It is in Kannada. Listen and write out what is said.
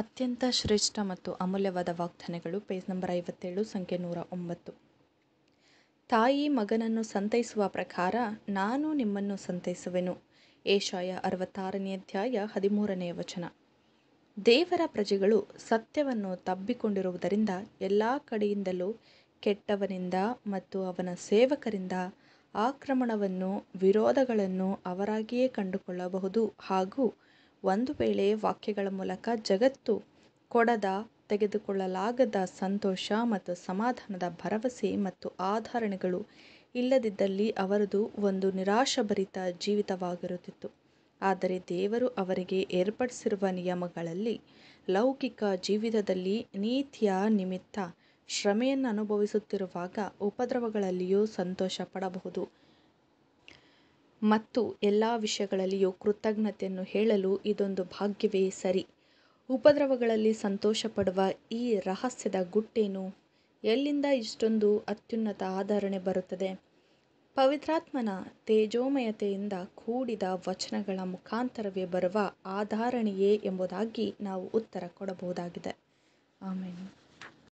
ಅತ್ಯಂತ ಶ್ರೇಷ್ಠ ಮತ್ತು ಅಮೂಲ್ಯವಾದ ವಾಗ್ದಾನಗಳು ಪೇಜ್ ನಂಬರ್ ಐವತ್ತೇಳು ಸಂಖ್ಯೆ ನೂರ ಒಂಬತ್ತು ತಾಯಿ ಮಗನನ್ನು ಸಂತೈಸುವ ಪ್ರಕಾರ ನಾನು ನಿಮ್ಮನ್ನು ಸಂತೈಸುವೆನು ಏಷಾಯ ಅರವತ್ತಾರನೇ ಅಧ್ಯಾಯ ಹದಿಮೂರನೆಯ ವಚನ ದೇವರ ಪ್ರಜೆಗಳು ಸತ್ಯವನ್ನು ತಬ್ಬಿಕೊಂಡಿರುವುದರಿಂದ ಎಲ್ಲ ಕಡೆಯಿಂದಲೂ ಕೆಟ್ಟವನಿಂದ ಮತ್ತು ಅವನ ಸೇವಕರಿಂದ ಆಕ್ರಮಣವನ್ನು ವಿರೋಧಗಳನ್ನು ಅವರಾಗಿಯೇ ಕಂಡುಕೊಳ್ಳಬಹುದು ಹಾಗೂ ಒಂದು ವೇಳೆ ವಾಕ್ಯಗಳ ಮೂಲಕ ಜಗತ್ತು ಕೊಡದ ತೆಗೆದುಕೊಳ್ಳಲಾಗದ ಸಂತೋಷ ಮತ್ತು ಸಮಾಧಾನದ ಭರವಸೆ ಮತ್ತು ಆಧಾರಣೆಗಳು ಇಲ್ಲದಿದ್ದಲ್ಲಿ ಅವರದು ಒಂದು ನಿರಾಶಭರಿತ ಜೀವಿತವಾಗಿರುತ್ತಿತ್ತು ಆದರೆ ದೇವರು ಅವರಿಗೆ ಏರ್ಪಡಿಸಿರುವ ನಿಯಮಗಳಲ್ಲಿ ಲೌಕಿಕ ಜೀವಿತದಲ್ಲಿ ನೀತಿಯ ನಿಮಿತ್ತ ಶ್ರಮೆಯನ್ನು ಅನುಭವಿಸುತ್ತಿರುವಾಗ ಉಪದ್ರವಗಳಲ್ಲಿಯೂ ಸಂತೋಷ ಪಡಬಹುದು ಮತ್ತು ಎಲ್ಲ ವಿಷಯಗಳಲ್ಲಿಯೂ ಕೃತಜ್ಞತೆಯನ್ನು ಹೇಳಲು ಇದೊಂದು ಭಾಗ್ಯವೇ ಸರಿ. ಉಪದ್ರವಗಳಲ್ಲಿ ಸಂತೋಷಪಡುವ ಈ ರಹಸ್ಯದ ಗುಟ್ಟೇನು? ಎಲ್ಲಿಂದ ಇಷ್ಟೊಂದು ಅತ್ಯುನ್ನತ ಆಧರಣೆ ಬರುತ್ತದೆ? ಪವಿತ್ರಾತ್ಮನ ತೇಜೋಮಯತೆಯಿಂದ ಕೂಡಿದ ವಚನಗಳ ಮುಖಾಂತರವೇ ಬರುವ ಆಧಾರಣೆಯೇ ಎಂಬುದಾಗಿ ನಾವು ಉತ್ತರ ಕೊಡಬಹುದಾಗಿದೆ. ಆಮೇಲೆ